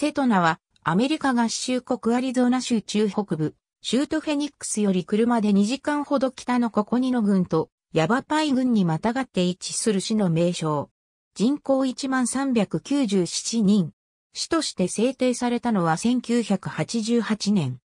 セトナはアメリカ合衆国アリゾナ州中北部、シュートフェニックスより車で2時間ほど北のココニノ軍とヤバパイ軍にまたがって位置する市の名称。人口1397人。市として制定されたのは1988年。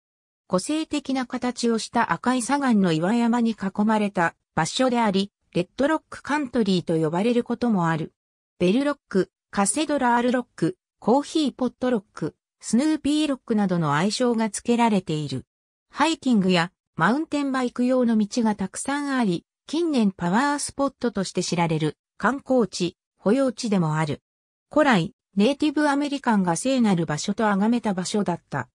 個性的な形をした赤い砂岩の岩山に囲まれた場所であり、レッドロックカントリーと呼ばれることもある。ベルロック、カセドラールロック、コーヒーポットロック、スヌーピーロックなどの愛称が付けられている。ハイキングやマウンテンバイク用の道がたくさんあり、近年パワースポットとして知られる観光地、保養地でもある。古来、ネイティブアメリカンが聖なる場所と崇めた場所だった。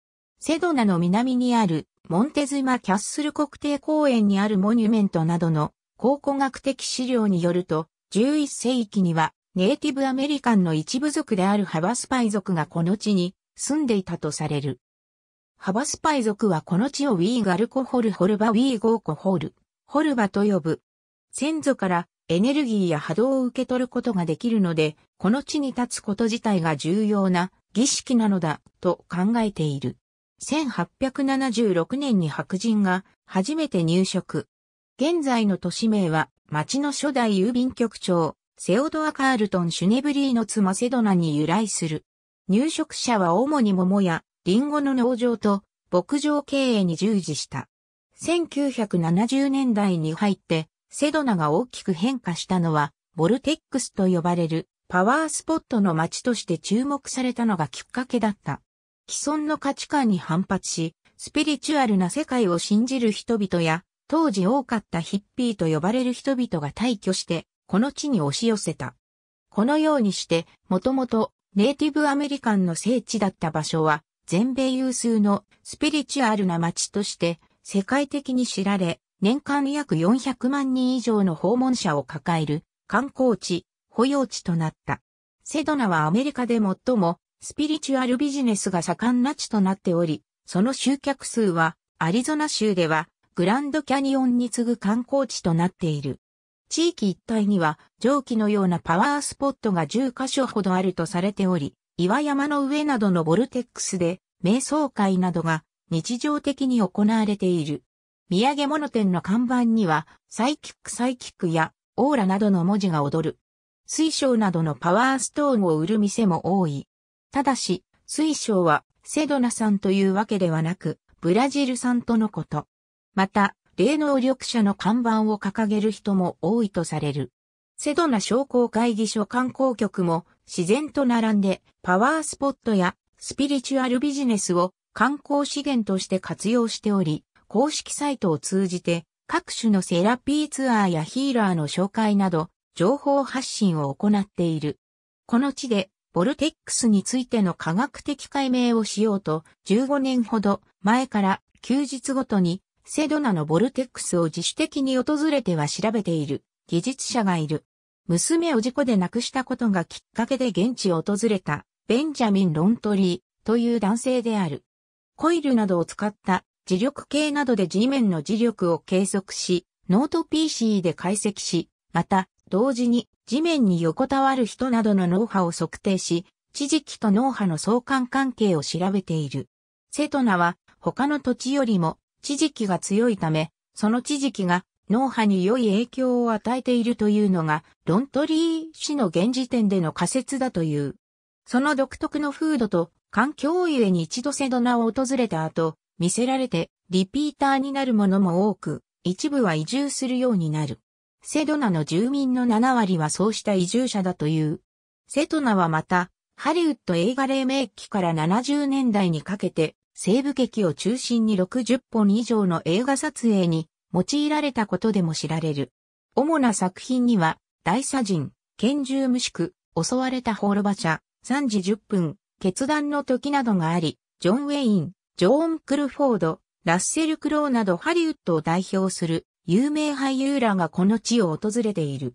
セドナの南にあるモンテズマ・キャッスル国定公園にあるモニュメントなどの考古学的資料によると、11世紀にはネイティブアメリカンの一部族であるハバスパイ族がこの地に住んでいたとされる。ハバスパイ族はこの地をウィーガルコホルホルバウィーゴーコホル、ホルバと呼ぶ。先祖からエネルギーや波動を受け取ることができるので、この地に立つこと自体が重要な儀式なのだと考えている。1876年に白人が初めて入植。現在の都市名は町の初代郵便局長、セオドア・カールトン・シュネブリーの妻セドナに由来する。入植者は主に桃やリンゴの農場と牧場経営に従事した。1970年代に入ってセドナが大きく変化したのはボルテックスと呼ばれるパワースポットの街として注目されたのがきっかけだった。既存の価値観に反発し、スピリチュアルな世界を信じる人々や、当時多かったヒッピーと呼ばれる人々が退去して、この地に押し寄せた。このようにして、もともとネイティブアメリカンの聖地だった場所は、全米有数のスピリチュアルな街として世界的に知られ、年間約400万人以上の訪問者を抱える観光地、保養地となった。セドナはアメリカで最もスピリチュアルビジネスが盛んな地となっており、その集客数はアリゾナ州ではグランドキャニオンに次ぐ観光地となっている。地域一帯には蒸気のようなパワースポットが10カ所ほどあるとされており、岩山の上などのボルテックスで、瞑想会などが日常的に行われている。土産物店の看板には、サイキックサイキックやオーラなどの文字が踊る。水晶などのパワーストーンを売る店も多い。ただし、水晶はセドナ産というわけではなく、ブラジル産とのこと。また、霊能力者の看板を掲げる人も多いとされる。セドナ商工会議所観光局も自然と並んでパワースポットやスピリチュアルビジネスを観光資源として活用しており、公式サイトを通じて各種のセラピーツアーやヒーラーの紹介など情報発信を行っている。この地でボルテックスについての科学的解明をしようと15年ほど前から休日ごとにセドナのボルテックスを自主的に訪れては調べている技術者がいる。娘を事故で亡くしたことがきっかけで現地を訪れたベンジャミン・ロントリーという男性である。コイルなどを使った磁力計などで地面の磁力を計測し、ノート PC で解析し、また同時に地面に横たわる人などの脳波を測定し、地磁気と脳波の相関関係を調べている。セトナは他の土地よりも地磁気が強いため、その地磁気が脳波に良い影響を与えているというのが、ロントリー氏の現時点での仮説だという。その独特の風土と環境ゆえに一度セドナを訪れた後、見せられてリピーターになるものも多く、一部は移住するようになる。セドナの住民の7割はそうした移住者だという。セドナはまた、ハリウッド映画黎明期から70年代にかけて、西部劇を中心に60本以上の映画撮影に用いられたことでも知られる。主な作品には、大砂人、拳銃無宿、襲われたバチャ、3時10分、決断の時などがあり、ジョン・ウェイン、ジョーン・クルフォード、ラッセル・クローなどハリウッドを代表する有名俳優らがこの地を訪れている。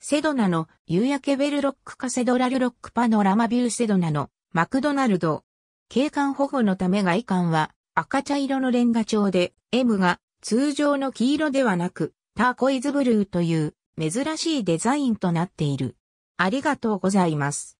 セドナの夕焼けベルロックカセドラルロックパノラマビューセドナのマクドナルド、景観保護のため外観は赤茶色のレンガ調で M が通常の黄色ではなくターコイズブルーという珍しいデザインとなっている。ありがとうございます。